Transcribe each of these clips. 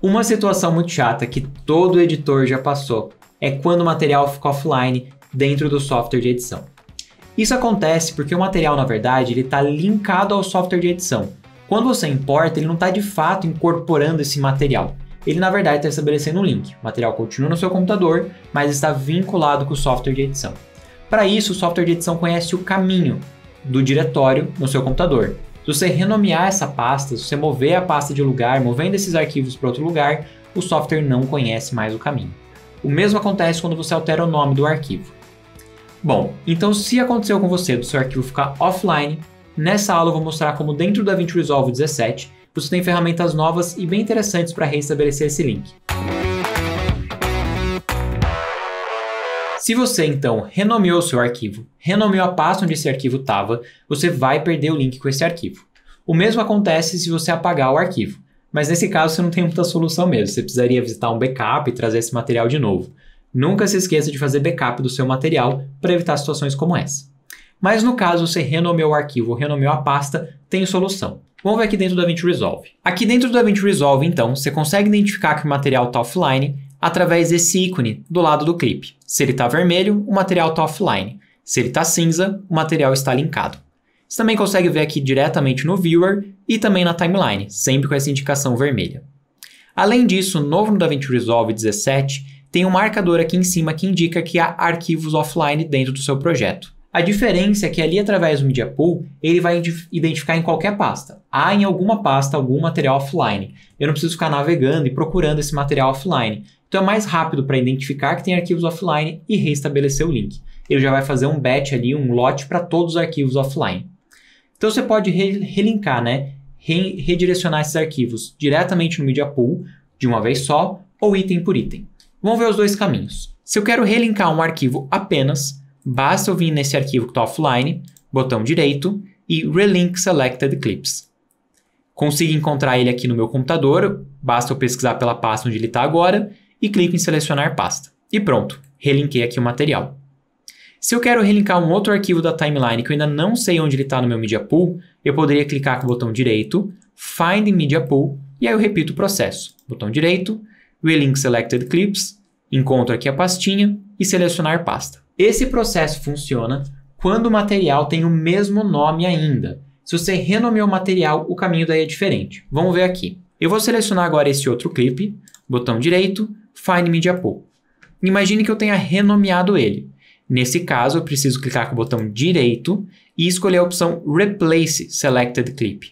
Uma situação muito chata que todo editor já passou é quando o material fica offline dentro do software de edição. Isso acontece porque o material, na verdade, ele está linkado ao software de edição. Quando você importa, ele não está de fato incorporando esse material. Ele, na verdade, está estabelecendo um link. O material continua no seu computador, mas está vinculado com o software de edição. Para isso, o software de edição conhece o caminho do diretório no seu computador. Se você renomear essa pasta, se você mover a pasta de lugar, movendo esses arquivos para outro lugar, o software não conhece mais o caminho. O mesmo acontece quando você altera o nome do arquivo. Bom, então se aconteceu com você do seu arquivo ficar offline, nessa aula eu vou mostrar como dentro do DaVinci Resolve 17 você tem ferramentas novas e bem interessantes para reestabelecer esse link. Se você então renomeou seu arquivo, renomeou a pasta onde esse arquivo estava, você vai perder o link com esse arquivo. O mesmo acontece se você apagar o arquivo, mas nesse caso você não tem muita solução mesmo, você precisaria visitar um backup e trazer esse material de novo. Nunca se esqueça de fazer backup do seu material para evitar situações como essa. Mas no caso você renomeou o arquivo ou renomeou a pasta, tem solução. Vamos ver aqui dentro do DaVinci Resolve. Aqui dentro do DaVinci Resolve, então, você consegue identificar que o material está offline através desse ícone do lado do clipe. Se ele está vermelho, o material está offline. Se ele está cinza, o material está linkado. Você também consegue ver aqui diretamente no Viewer e também na Timeline, sempre com essa indicação vermelha. Além disso, novo no DaVinci Resolve 17 tem um marcador aqui em cima que indica que há arquivos offline dentro do seu projeto. A diferença é que ali através do Media Pool, ele vai identificar em qualquer pasta. Há em alguma pasta algum material offline. Eu não preciso ficar navegando e procurando esse material offline. Então é mais rápido para identificar que tem arquivos offline e reestabelecer o link. Ele já vai fazer um batch ali, um lote para todos os arquivos offline. Então você pode re relinkar, né? Re redirecionar esses arquivos diretamente no Media Pool, de uma vez só, ou item por item. Vamos ver os dois caminhos. Se eu quero relinkar um arquivo apenas, basta eu vir nesse arquivo que está offline, botão direito e Relink Selected Clips. Consigo encontrar ele aqui no meu computador, basta eu pesquisar pela pasta onde ele está agora e clico em selecionar pasta. E pronto, relinquei aqui o material. Se eu quero relincar um outro arquivo da timeline que eu ainda não sei onde ele está no meu Media Pool, eu poderia clicar com o botão direito, Find in Media Pool, e aí eu repito o processo. Botão direito, Relink Selected Clips, encontro aqui a pastinha e selecionar pasta. Esse processo funciona quando o material tem o mesmo nome ainda. Se você renomeou o material, o caminho daí é diferente. Vamos ver aqui. Eu vou selecionar agora esse outro clipe, botão direito, Find Media Pool. Imagine que eu tenha renomeado ele. Nesse caso, eu preciso clicar com o botão direito e escolher a opção Replace Selected Clip.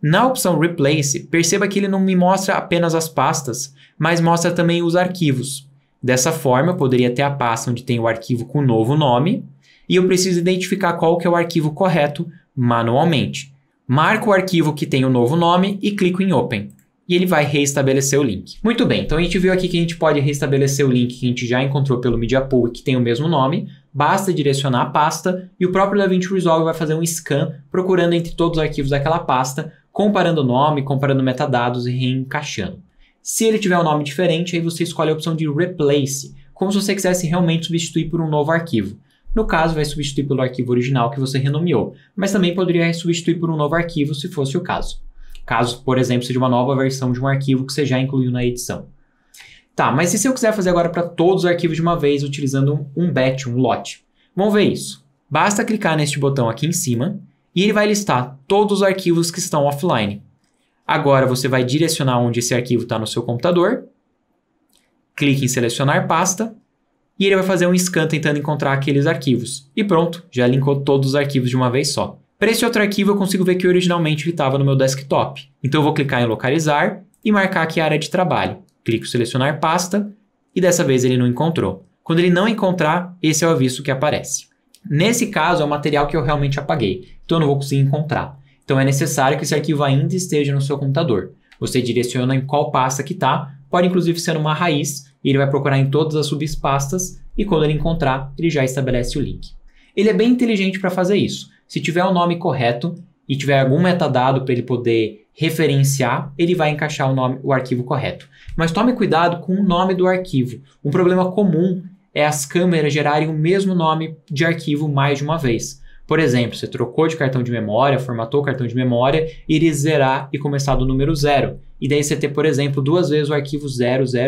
Na opção Replace, perceba que ele não me mostra apenas as pastas, mas mostra também os arquivos. Dessa forma, eu poderia ter a pasta onde tem o arquivo com o novo nome, e eu preciso identificar qual que é o arquivo correto manualmente. Marco o arquivo que tem o novo nome e clico em Open e ele vai reestabelecer o link. Muito bem, então a gente viu aqui que a gente pode reestabelecer o link que a gente já encontrou pelo Media Pool que tem o mesmo nome, basta direcionar a pasta e o próprio DaVinci Resolve vai fazer um scan procurando entre todos os arquivos daquela pasta, comparando o nome, comparando metadados e reencaixando. Se ele tiver um nome diferente, aí você escolhe a opção de Replace, como se você quisesse realmente substituir por um novo arquivo. No caso, vai substituir pelo arquivo original que você renomeou, mas também poderia substituir por um novo arquivo se fosse o caso. Caso, por exemplo, seja uma nova versão de um arquivo que você já incluiu na edição. Tá, mas e se eu quiser fazer agora para todos os arquivos de uma vez utilizando um, batch, um lote? Vamos ver isso. Basta clicar neste botão aqui em cima e ele vai listar todos os arquivos que estão offline. Agora você vai direcionar onde esse arquivo está no seu computador, clique em selecionar pasta e ele vai fazer um scan tentando encontrar aqueles arquivos. E pronto, já linkou todos os arquivos de uma vez só. Para esse outro arquivo, eu consigo ver que originalmente ele estava no meu desktop. Então eu vou clicar em localizar e marcar aqui a área de trabalho. Clico em selecionar pasta e dessa vez ele não encontrou. Quando ele não encontrar, esse é o aviso que aparece. Nesse caso, é o material que eu realmente apaguei, então eu não vou conseguir encontrar. Então é necessário que esse arquivo ainda esteja no seu computador. Você direciona em qual pasta que está, pode inclusive ser uma raiz, e ele vai procurar em todas as subpastas, e quando ele encontrar, ele já estabelece o link. Ele é bem inteligente para fazer isso. Se tiver o nome correto e tiver algum metadado para ele poder referenciar, ele vai encaixar o, nome, o arquivo correto. Mas tome cuidado com o nome do arquivo. Um problema comum é as câmeras gerarem o mesmo nome de arquivo mais de uma vez. Por exemplo, você trocou de cartão de memória, formatou o cartão de memória, ele zerar e começar do número zero. E daí você ter, por exemplo, duas vezes o arquivo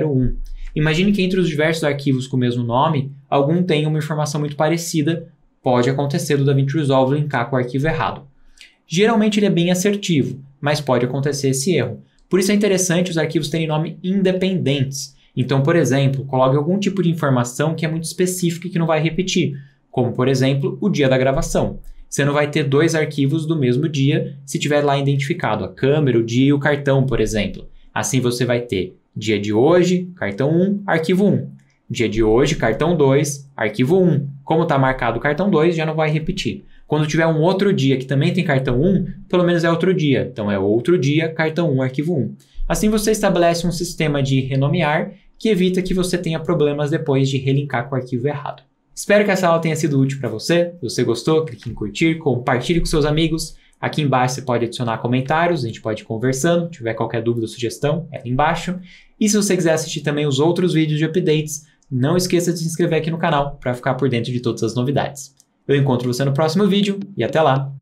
001. Imagine que entre os diversos arquivos com o mesmo nome, algum tem uma informação muito parecida, Pode acontecer do DaVinci Resolve linkar com o arquivo errado. Geralmente ele é bem assertivo, mas pode acontecer esse erro. Por isso é interessante os arquivos terem nome independentes. Então, por exemplo, coloque algum tipo de informação que é muito específica e que não vai repetir, como por exemplo, o dia da gravação. Você não vai ter dois arquivos do mesmo dia se tiver lá identificado a câmera, o dia e o cartão, por exemplo. Assim você vai ter dia de hoje, cartão 1, arquivo 1. Dia de hoje, cartão 2, arquivo 1. Como está marcado o cartão 2, já não vai repetir. Quando tiver um outro dia que também tem cartão 1, pelo menos é outro dia. Então é outro dia, cartão 1, arquivo 1. Assim você estabelece um sistema de renomear que evita que você tenha problemas depois de relinkar com o arquivo errado. Espero que essa aula tenha sido útil para você. Se você gostou, clique em curtir, compartilhe com seus amigos. Aqui embaixo você pode adicionar comentários, a gente pode ir conversando. Se tiver qualquer dúvida ou sugestão, é aqui embaixo. E se você quiser assistir também os outros vídeos de updates, não esqueça de se inscrever aqui no canal para ficar por dentro de todas as novidades. Eu encontro você no próximo vídeo e até lá!